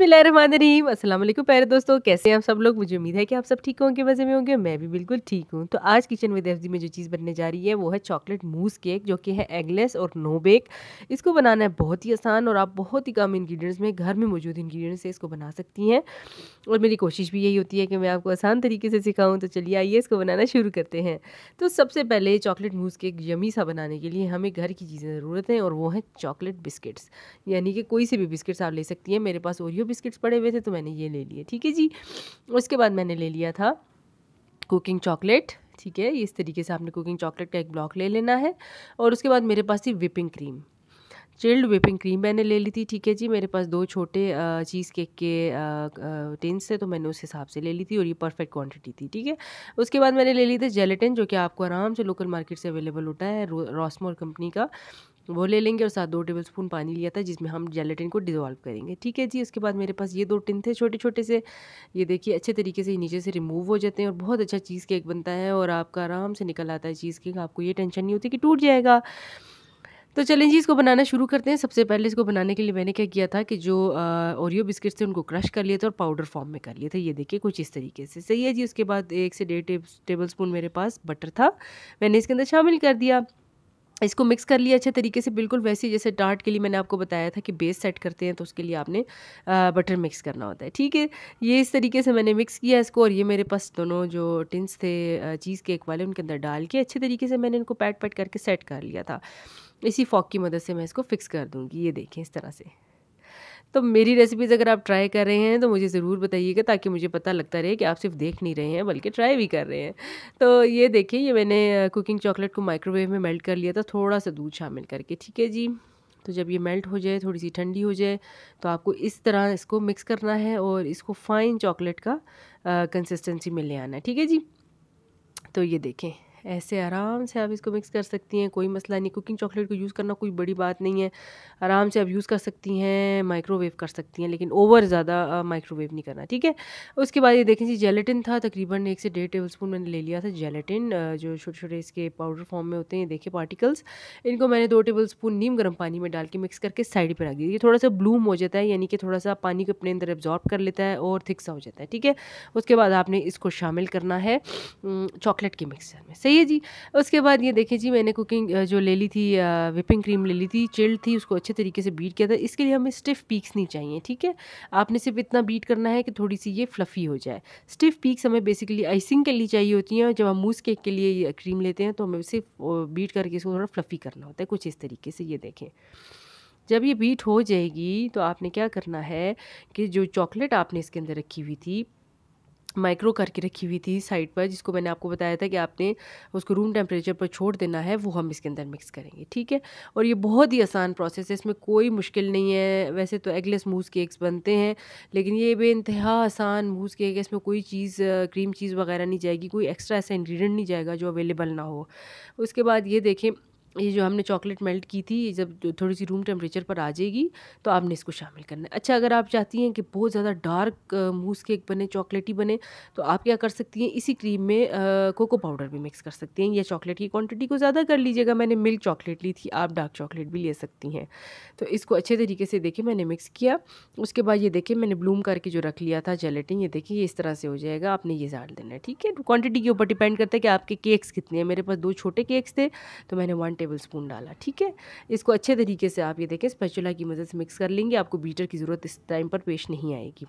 अस्सलाम वालेकुम प्यारे दोस्तों कैसे हैं आप सब लोग मुझे उम्मीद है कि आप सब ठीक होंगे मज़े में होंगे मैं भी बिल्कुल ठीक हूँ तो आज किचन विद एफ में जो चीज़ बनने जा रही है वो है चॉकलेट मूस केक जो कि है एगलेस और नो बेक इसको बनाना है बहुत ही आसान और आप बहुत ही कम इन्ग्रीडियंट्स में घर में मौजूद इंग्रीडियंट्स से इसको बना सकती हैं और मेरी कोशिश भी यही होती है कि मैं आपको आसान तरीके से सिखाऊँ तो चलिए आइए इसको बनाना शुरू करते हैं तो सबसे पहले चॉकलेट मूस केक यमी सा बनाने के लिए हमें घर की चीज़ें ज़रूरत हैं और वो हैं चॉकलेट बिस्किट्स यानी कि कोई से भी बिस्किट्स आप ले सकती हैं मेरे पास ओरियो जो बिस्किट्स पड़े हुए थे तो मैंने ये ले लिए ठीक है जी उसके बाद मैंने ले लिया था कुकिंग चॉकलेट ठीक है इस तरीके से आपने कुकिंग चॉकलेट का एक ब्लॉक ले लेना है और उसके बाद मेरे पास थी whipping cream chilled whipping cream मैंने ले ली थी ठीक है जी मेरे पास दो छोटे चीज़ केक के टेंस थे तो मैंने उस हिसाब से ले ली थी और ये परफेक्ट क्वांटिटी थी ठीक है उसके बाद मैंने ले ली थी जेलेटिन जो कि आपको आराम से लोकल मार्केट से अवेलेबल होता है रॉसमोर कंपनी का तो वो ले लेंगे और साथ दो टेबल स्पून पानी लिया था जिसमें हम जेलेटिन को डिजॉल्व करेंगे ठीक है जी उसके बाद मेरे पास ये दो टिन थे छोटे छोटे से ये देखिए अच्छे तरीके से नीचे से रिमूव हो जाते हैं और बहुत अच्छा चीज़ केक बनता है और आपका आराम से निकल आता है चीज़ केक आपको ये टेंशन नहीं होती कि टूट जाएगा तो चलें जी इसको बनाना शुरू करते हैं सबसे पहले इसको बनाने के लिए मैंने क्या किया था कि जो ओरियो बिस्किट्स थे उनको क्रश कर लिए थे और पाउडर फॉर्म में कर लिए थे ये देखिए कुछ इस तरीके से सही है जी उसके बाद एक से डेढ़ टेबल स्पून मेरे पास बटर था मैंने इसके अंदर शामिल कर दिया इसको मिक्स कर लिया अच्छे तरीके से बिल्कुल वैसे जैसे डार्ट के लिए मैंने आपको बताया था कि बेस सेट करते हैं तो उसके लिए आपने बटर मिक्स करना होता है ठीक है ये इस तरीके से मैंने मिक्स किया इसको और ये मेरे पास दोनों जो टिन्स थे चीज़ केक वाले उनके अंदर डाल के अच्छे तरीके से मैंने इनको पैट पैट करके सेट कर लिया था इसी फॉक की मदद से मैं इसको फिक्स कर दूँगी ये देखें इस तरह से तो मेरी रेसिपीज़ अगर आप ट्राई कर रहे हैं तो मुझे ज़रूर बताइएगा ताकि मुझे पता लगता रहे कि आप सिर्फ देख नहीं रहे हैं बल्कि ट्राई भी कर रहे हैं तो ये देखिए ये मैंने कुकिंग चॉकलेट को माइक्रोवेव में मेल्ट कर लिया था थोड़ा सा दूध शामिल करके ठीक है जी तो जब ये मेल्ट हो जाए थोड़ी सी ठंडी हो जाए तो आपको इस तरह इसको मिक्स करना है और इसको फ़ाइन चॉकलेट का कंसिस्टेंसी में ले आना है ठीक है जी तो ये देखें ऐसे आराम से आप इसको मिक्स कर सकती हैं कोई मसला नहीं कुकिंग चॉकलेट को यूज़ करना कोई बड़ी बात नहीं है आराम से आप यूज़ कर सकती हैं माइक्रोवेव कर सकती हैं लेकिन ओवर ज़्यादा माइक्रोवेव नहीं करना ठीक है उसके बाद ये देखें जी जेलेटिन था तकरीबन एक से डेढ़ टेबल स्पून मैंने ले लिया था जेलेटिन जो छोटे छोटे इसके पाउडर फॉर्म में होते हैं देखे पार्टिकल्स इनको मैंने दो टेबल स्पून नीम गर्म पानी में डाल के मिक्स करके साइड पर रख दिया ये थोड़ा सा ब्लूम हो जाता है यानी कि थोड़ा सा पानी को अपने अंदर एब्जॉर्ब कर लेता है और थिक सा हो जाता है ठीक है उसके बाद आपने इसको शामिल करना है चॉकलेट के मिक्सर में सही चाहिए जी उसके बाद ये देखें जी मैंने कुकिंग जो ले ली थी विपिंग क्रीम ले ली थी चिल्ड थी उसको अच्छे तरीके से बीट किया था इसके लिए हमें स्टिफ पीक्स नहीं चाहिए ठीक है आपने सिर्फ इतना बीट करना है कि थोड़ी सी ये फ्लफ़ी हो जाए स्टिफ पीक्स हमें बेसिकली आइसिंग के लिए चाहिए होती हैं जब हम मूस केक के लिए क्रीम लेते हैं तो हमें सिर्फ बीट करके इसको थोड़ा फ्लफ़ी करना होता है कुछ इस तरीके से ये देखें जब ये बीट हो जाएगी तो आपने क्या करना है कि जो चॉकलेट आपने इसके अंदर रखी हुई थी माइक्रो करके रखी हुई थी साइड पर जिसको मैंने आपको बताया था कि आपने उसको रूम टेम्परेचर पर छोड़ देना है वो हम इसके अंदर मिक्स करेंगे ठीक है और ये बहुत ही आसान प्रोसेस है इसमें कोई मुश्किल नहीं है वैसे तो एगलेस मूज केक्स बनते हैं लेकिन ये बे इंतहा आसान मूज केक है इसमें कोई चीज़ क्रीम चीज़ वगैरह नहीं जाएगी कोई एक्स्ट्रा ऐसा इन्ग्रीडियंट नहीं जाएगा जो अवेलेबल ना हो उसके बाद ये देखें ये जो हमने चॉकलेट मेल्ट की थी जब थोड़ी सी रूम टेम्परेचर पर आ जाएगी तो आपने इसको शामिल करना है अच्छा अगर आप चाहती हैं कि बहुत ज़्यादा डार्क मूस केक बने चॉकलेटी बने तो आप क्या कर सकती हैं इसी क्रीम में आ, कोको पाउडर भी मिक्स कर सकती हैं या चॉकलेट की क्वांटिटी को ज़्यादा कर लीजिएगा मैंने मिल्क चॉकलेट ली थी आप डार्क चॉकलेट भी ले सकती हैं तो इसको अच्छे तरीके से देखें मैंने मिक्स किया उसके बाद ये देखें मैंने ब्लूम करके जो रख लिया था जेलेटिन ये देखिए ये इस तरह से हो जाएगा आपने ये झाड़ देना है ठीक है क्वान्टिटी के ऊपर डिपेंड करता है कि आपके केक्स कितने हैं मेरे पास दो छोटे केक्स थे तो मैंने वन टेबल स्पून डाला ठीक है इसको अच्छे तरीके से आप ये देखें स्पेचुला की मदद से मिक्स कर लेंगे आपको बीटर की ज़रूरत इस टाइम पर पेश नहीं आएगी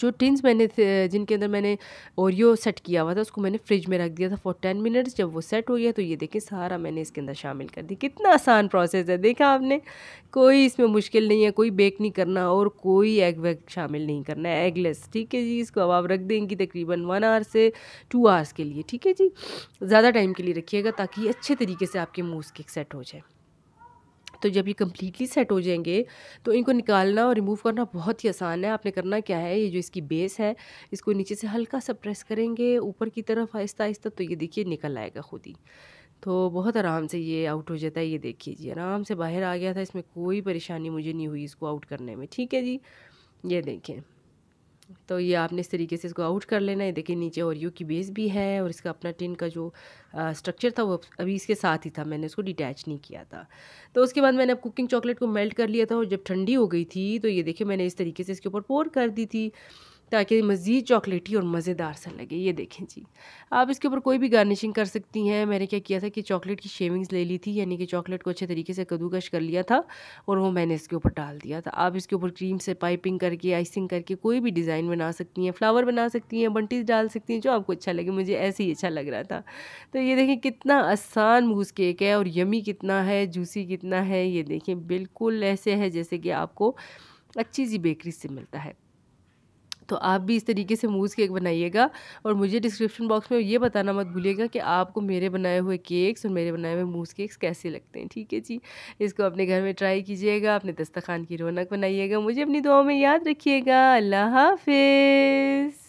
जो टिन्स मैंने जिनके अंदर मैंने ओरियो सेट किया हुआ था उसको मैंने फ्रिज में रख दिया था फॉर टेन मिनट्स जब वो सेट हो गया तो ये देखें सारा मैंने इसके अंदर शामिल कर दिया कितना आसान प्रोसेस है देखा आपने कोई इसमें मुश्किल नहीं है कोई बेक नहीं करना और कोई एग वैग शामिल नहीं करना है एगलेस ठीक है जी इसको अब आप रख देंगी तकरीबन वन आवर से टू आवर्स के लिए ठीक है जी ज़्यादा टाइम के लिए रखिएगा ताकि अच्छे तरीके से आपके मूव केक सेट हो जाए तो जब ये कम्प्लीटली सेट हो जाएंगे तो इनको निकालना और रिमूव करना बहुत ही आसान है आपने करना क्या है ये जो इसकी बेस है इसको नीचे से हल्का सा प्रेस करेंगे ऊपर की तरफ आहिस्ता आहिस्ता तो ये देखिए निकल आएगा खुद ही तो बहुत आराम से ये आउट हो जाता है ये देखिए जी आराम से बाहर आ गया था इसमें कोई परेशानी मुझे नहीं हुई इसको आउट करने में ठीक है जी ये देखें तो ये आपने इस तरीके से इसको आउट कर लेना है देखिए नीचे और यू की बेस भी है और इसका अपना टिन का जो स्ट्रक्चर था वो अभी इसके साथ ही था मैंने उसको डिटैच नहीं किया था तो उसके बाद मैंने अब कुकिंग चॉकलेट को मेल्ट कर लिया था और जब ठंडी हो गई थी तो ये देखिए मैंने इस तरीके से इसके ऊपर पोर कर दी थी ताकि मज़ीद चॉकलेटी और मज़ेदार सा लगे ये देखें जी आप इसके ऊपर कोई भी गार्निशिंग कर सकती हैं मैंने क्या किया था कि चॉकलेट की शेविंग्स ले ली थी यानी कि चॉकलेट को अच्छे तरीके से कद्दूकश कर लिया था और वो मैंने इसके ऊपर डाल दिया था आप इसके ऊपर क्रीम से पाइपिंग करके आइसिंग करके कोई भी डिज़ाइन बना सकती हैं फ्लावर बना सकती हैं बंटीज डाल सकती हैं जो आपको अच्छा लगे मुझे ऐसे ही अच्छा लग रहा था तो ये देखें कितना आसान मूज केक है और यमी कितना है जूसी कितना है ये देखें बिल्कुल ऐसे है जैसे कि आपको अच्छी सी बेकरी से मिलता है तो आप भी इस तरीके से मूज़ केक बनाइएगा और मुझे डिस्क्रिप्शन बॉक्स में ये बताना मत भूलिएगा कि आपको मेरे बनाए हुए केक्स और मेरे बनाए हुए मूज़ केक्स कैसे लगते हैं ठीक है जी इसको अपने घर में ट्राई कीजिएगा अपने दस्तखान की रौनक बनाइएगा मुझे अपनी दुआओं में याद रखिएगा अल्लाह हाफिज़